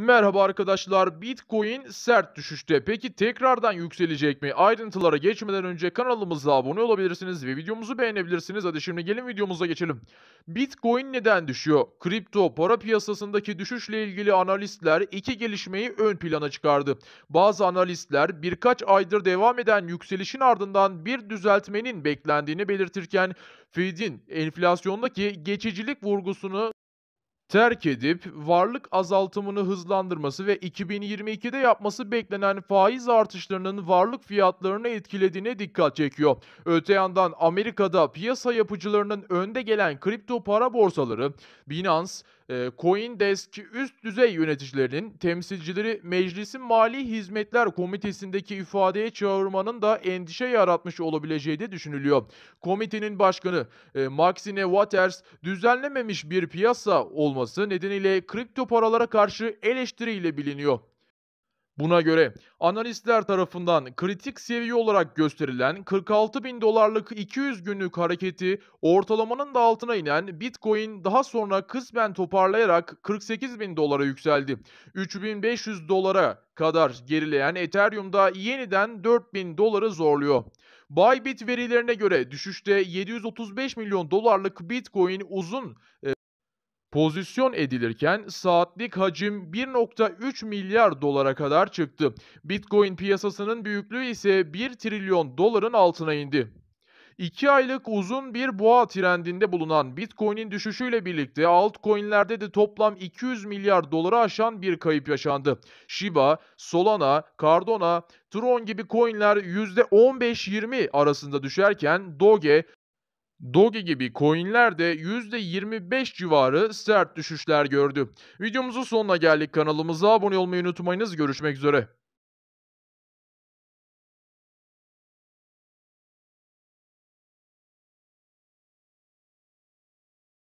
Merhaba arkadaşlar Bitcoin sert düşüşte peki tekrardan yükselecek mi? Ayrıntılara geçmeden önce kanalımıza abone olabilirsiniz ve videomuzu beğenebilirsiniz. Hadi şimdi gelin videomuza geçelim. Bitcoin neden düşüyor? Kripto para piyasasındaki düşüşle ilgili analistler iki gelişmeyi ön plana çıkardı. Bazı analistler birkaç aydır devam eden yükselişin ardından bir düzeltmenin beklendiğini belirtirken Fed'in enflasyondaki geçicilik vurgusunu terk edip varlık azaltımını hızlandırması ve 2022'de yapması beklenen faiz artışlarının varlık fiyatlarını etkilediğine dikkat çekiyor. Öte yandan Amerika'da piyasa yapıcılarının önde gelen kripto para borsaları Binance, ee, CoinDesk üst düzey yöneticilerinin temsilcileri Meclisin Mali Hizmetler Komitesi'ndeki ifadeye çağırmanın da endişe yaratmış olabileceği de düşünülüyor. Komitenin başkanı e, Maxine Waters düzenlememiş bir piyasa olması nedeniyle kripto paralara karşı eleştiriyle biliniyor. Buna göre analistler tarafından kritik seviye olarak gösterilen 46 bin dolarlık 200 günlük hareketi ortalamanın da altına inen Bitcoin daha sonra kısmen toparlayarak 48 bin dolara yükseldi. 3500 dolara kadar gerileyen Ethereum da yeniden 4000 doları zorluyor. Bybit verilerine göre düşüşte 735 milyon dolarlık Bitcoin uzun e, pozisyon edilirken saatlik hacim 1.3 milyar dolara kadar çıktı. Bitcoin piyasasının büyüklüğü ise 1 trilyon doların altına indi. 2 aylık uzun bir boğa trendinde bulunan Bitcoin'in düşüşüyle birlikte altcoin'lerde de toplam 200 milyar dolara aşan bir kayıp yaşandı. Shiba, Solana, Cardano, Tron gibi coin'ler %15-20 arasında düşerken Doge Doge gibi coinler de %25 civarı sert düşüşler gördü. Videomuzun sonuna geldik. Kanalımıza abone olmayı unutmayınız. Görüşmek üzere.